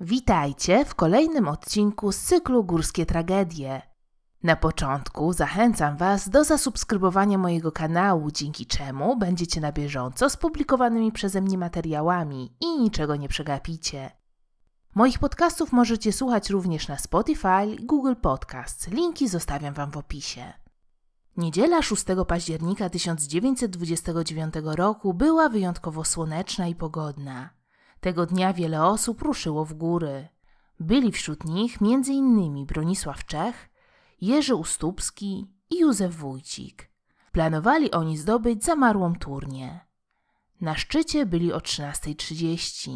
Witajcie w kolejnym odcinku z cyklu Górskie Tragedie. Na początku zachęcam Was do zasubskrybowania mojego kanału, dzięki czemu będziecie na bieżąco z publikowanymi przeze mnie materiałami i niczego nie przegapicie. Moich podcastów możecie słuchać również na Spotify, Google Podcast. Linki zostawiam Wam w opisie. Niedziela 6 października 1929 roku była wyjątkowo słoneczna i pogodna. Tego dnia wiele osób ruszyło w góry. Byli wśród nich m.in. Bronisław Czech, Jerzy Ustupski i Józef Wójcik. Planowali oni zdobyć zamarłą turnię. Na szczycie byli o 13.30.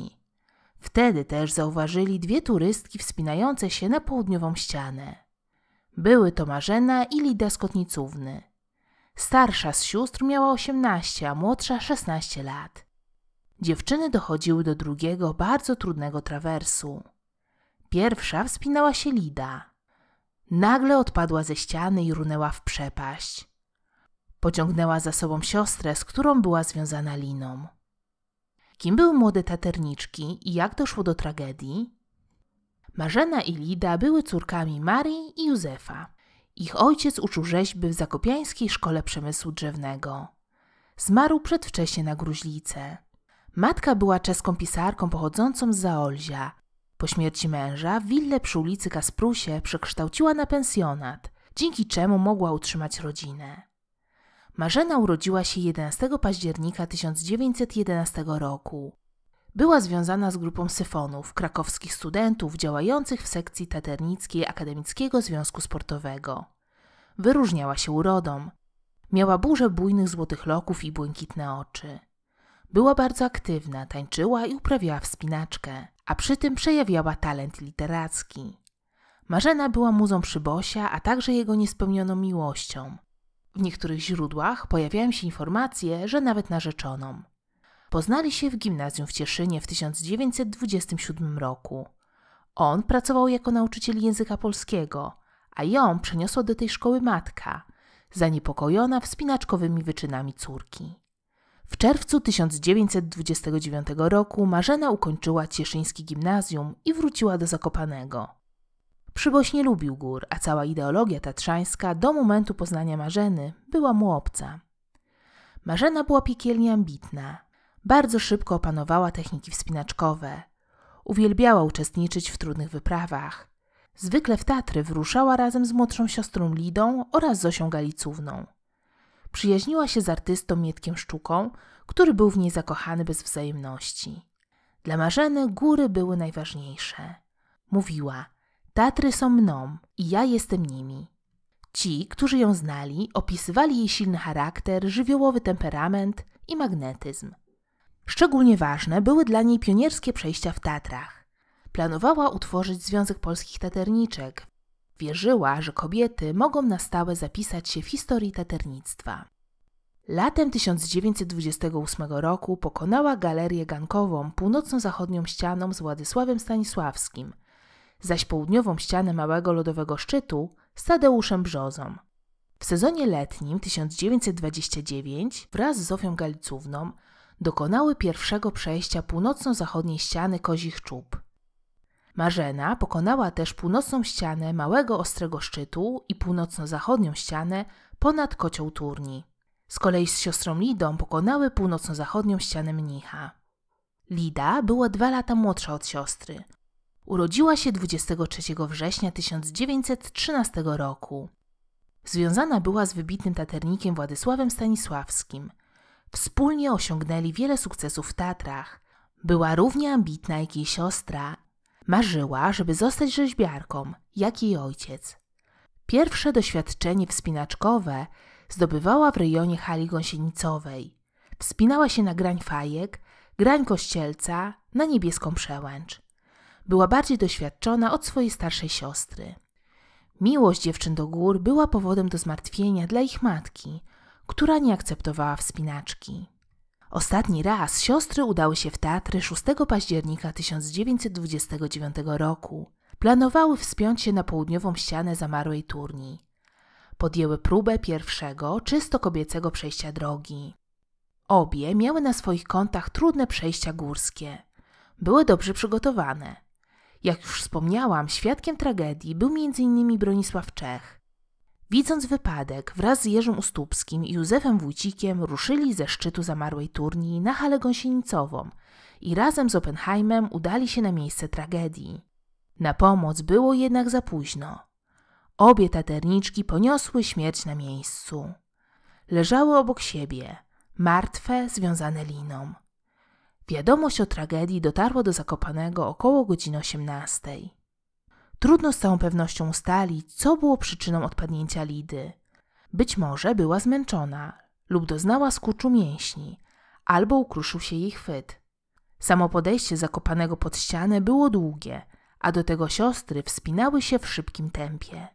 Wtedy też zauważyli dwie turystki wspinające się na południową ścianę. Były to Marzena i Lida Skotnicówny. Starsza z sióstr miała 18, a młodsza 16 lat. Dziewczyny dochodziły do drugiego, bardzo trudnego trawersu. Pierwsza wspinała się Lida. Nagle odpadła ze ściany i runęła w przepaść. Pociągnęła za sobą siostrę, z którą była związana liną. Kim były młode taterniczki i jak doszło do tragedii? Marzena i Lida były córkami Marii i Józefa. Ich ojciec uczył rzeźby w Zakopiańskiej Szkole Przemysłu Drzewnego. Zmarł przedwcześnie na gruźlicę. Matka była czeską pisarką pochodzącą z Zaolzia. Po śmierci męża willę przy ulicy Kasprusie przekształciła na pensjonat, dzięki czemu mogła utrzymać rodzinę. Marzena urodziła się 11 października 1911 roku. Była związana z grupą syfonów, krakowskich studentów działających w sekcji taternickiej Akademickiego Związku Sportowego. Wyróżniała się urodą. Miała burzę bujnych złotych loków i błękitne oczy. Była bardzo aktywna, tańczyła i uprawiała wspinaczkę, a przy tym przejawiała talent literacki. Marzena była muzą Przybosia, a także jego niespełnioną miłością. W niektórych źródłach pojawiają się informacje, że nawet narzeczoną. Poznali się w gimnazjum w Cieszynie w 1927 roku. On pracował jako nauczyciel języka polskiego, a ją przeniosła do tej szkoły matka, zaniepokojona wspinaczkowymi wyczynami córki. W czerwcu 1929 roku Marzena ukończyła Cieszyński Gimnazjum i wróciła do Zakopanego. Przyboś nie lubił gór, a cała ideologia tatrzańska do momentu poznania Marzeny była mu obca. Marzena była piekielnie ambitna. Bardzo szybko opanowała techniki wspinaczkowe. Uwielbiała uczestniczyć w trudnych wyprawach. Zwykle w Tatry wyruszała razem z młodszą siostrą Lidą oraz Zosią Galicówną. Przyjaźniła się z artystą Mietkiem Szczuką, który był w niej zakochany bez wzajemności. Dla Marzeny góry były najważniejsze. Mówiła: Tatry są mną i ja jestem nimi. Ci, którzy ją znali, opisywali jej silny charakter, żywiołowy temperament i magnetyzm. Szczególnie ważne były dla niej pionierskie przejścia w Tatrach. Planowała utworzyć Związek Polskich Taterniczek, Wierzyła, że kobiety mogą na stałe zapisać się w historii taternictwa. Latem 1928 roku pokonała galerię gankową północno-zachodnią ścianą z Władysławem Stanisławskim, zaś południową ścianę małego lodowego szczytu z Tadeuszem Brzozą. W sezonie letnim 1929 wraz z Zofią Galicówną dokonały pierwszego przejścia północno-zachodniej ściany Kozich Czub. Marzena pokonała też północną ścianę małego ostrego szczytu i północno-zachodnią ścianę ponad kocioł turni. Z kolei z siostrą Lidą pokonały północno-zachodnią ścianę mnicha. Lida była dwa lata młodsza od siostry. Urodziła się 23 września 1913 roku. Związana była z wybitnym taternikiem Władysławem Stanisławskim. Wspólnie osiągnęli wiele sukcesów w Tatrach. Była równie ambitna jak jej siostra Marzyła, żeby zostać rzeźbiarką, jak jej ojciec. Pierwsze doświadczenie wspinaczkowe zdobywała w rejonie hali gąsienicowej. Wspinała się na grań fajek, grań kościelca, na niebieską przełęcz. Była bardziej doświadczona od swojej starszej siostry. Miłość dziewczyn do gór była powodem do zmartwienia dla ich matki, która nie akceptowała wspinaczki. Ostatni raz siostry udały się w teatry 6 października 1929 roku. Planowały wspiąć się na południową ścianę zamarłej turni. Podjęły próbę pierwszego, czysto kobiecego przejścia drogi. Obie miały na swoich kątach trudne przejścia górskie. Były dobrze przygotowane. Jak już wspomniałam, świadkiem tragedii był m.in. Bronisław Czech, Widząc wypadek, wraz z Jerzym Ustupskim i Józefem Wójcikiem ruszyli ze szczytu zamarłej turni na halę gąsienicową i razem z Oppenheimem udali się na miejsce tragedii. Na pomoc było jednak za późno. Obie taterniczki poniosły śmierć na miejscu. Leżały obok siebie, martwe, związane liną. Wiadomość o tragedii dotarła do Zakopanego około godziny 18. Trudno z całą pewnością ustalić, co było przyczyną odpadnięcia Lidy. Być może była zmęczona lub doznała skurczu mięśni, albo ukruszył się jej chwyt. Samo podejście zakopanego pod ścianę było długie, a do tego siostry wspinały się w szybkim tempie.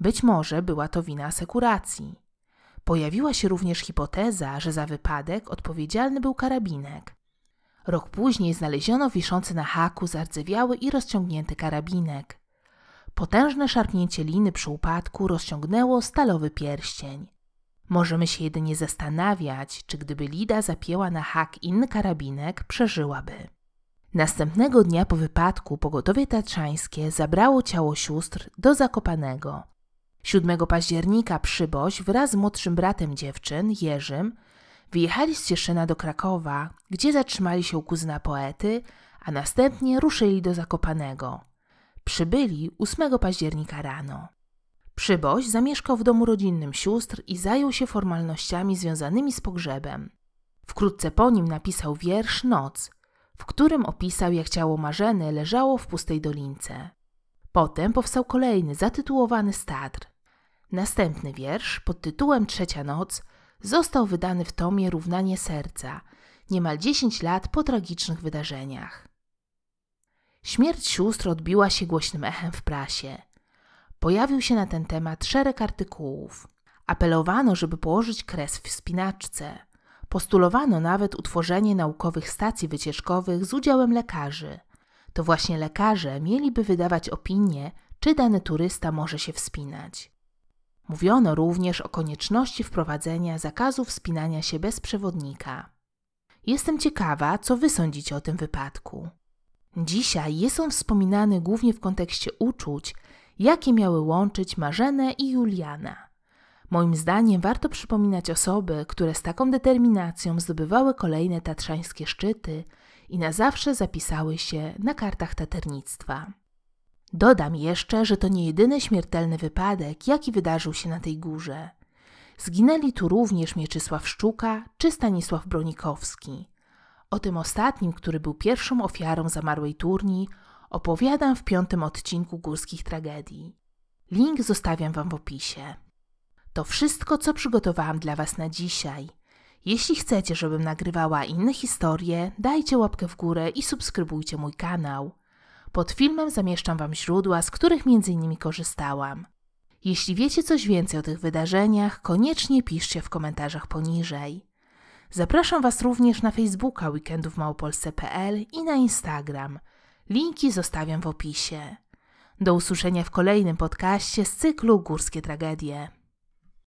Być może była to wina sekuracji. Pojawiła się również hipoteza, że za wypadek odpowiedzialny był karabinek. Rok później znaleziono wiszący na haku zardzewiały i rozciągnięty karabinek. Potężne szarpnięcie liny przy upadku rozciągnęło stalowy pierścień. Możemy się jedynie zastanawiać, czy gdyby Lida zapięła na hak inny karabinek, przeżyłaby. Następnego dnia po wypadku pogotowie tatrzańskie zabrało ciało sióstr do Zakopanego. 7 października Przyboś wraz z młodszym bratem dziewczyn, Jerzym, wyjechali z Cieszyna do Krakowa, gdzie zatrzymali się u kuzyna poety, a następnie ruszyli do Zakopanego. Przybyli 8 października rano. Przyboś zamieszkał w domu rodzinnym sióstr i zajął się formalnościami związanymi z pogrzebem. Wkrótce po nim napisał wiersz Noc, w którym opisał, jak ciało Marzeny leżało w pustej dolince. Potem powstał kolejny, zatytułowany Stadr. Następny wiersz pod tytułem Trzecia Noc został wydany w tomie Równanie Serca, niemal 10 lat po tragicznych wydarzeniach. Śmierć sióstr odbiła się głośnym echem w prasie. Pojawił się na ten temat szereg artykułów. Apelowano, żeby położyć kres w spinaczce. Postulowano nawet utworzenie naukowych stacji wycieczkowych z udziałem lekarzy. To właśnie lekarze mieliby wydawać opinie, czy dany turysta może się wspinać. Mówiono również o konieczności wprowadzenia zakazu wspinania się bez przewodnika. Jestem ciekawa, co wy sądzicie o tym wypadku. Dzisiaj jest on wspominany głównie w kontekście uczuć, jakie miały łączyć Marzenę i Juliana. Moim zdaniem warto przypominać osoby, które z taką determinacją zdobywały kolejne tatrzańskie szczyty i na zawsze zapisały się na kartach taternictwa. Dodam jeszcze, że to nie jedyny śmiertelny wypadek, jaki wydarzył się na tej górze. Zginęli tu również Mieczysław Szczuka czy Stanisław Bronikowski – o tym ostatnim, który był pierwszą ofiarą zamarłej turni, opowiadam w piątym odcinku Górskich Tragedii. Link zostawiam Wam w opisie. To wszystko, co przygotowałam dla Was na dzisiaj. Jeśli chcecie, żebym nagrywała inne historie, dajcie łapkę w górę i subskrybujcie mój kanał. Pod filmem zamieszczam Wam źródła, z których m.in. korzystałam. Jeśli wiecie coś więcej o tych wydarzeniach, koniecznie piszcie w komentarzach poniżej. Zapraszam Was również na Facebooka Weekendów Małopolsce.pl i na Instagram. Linki zostawiam w opisie. Do usłyszenia w kolejnym podcaście z cyklu Górskie Tragedie.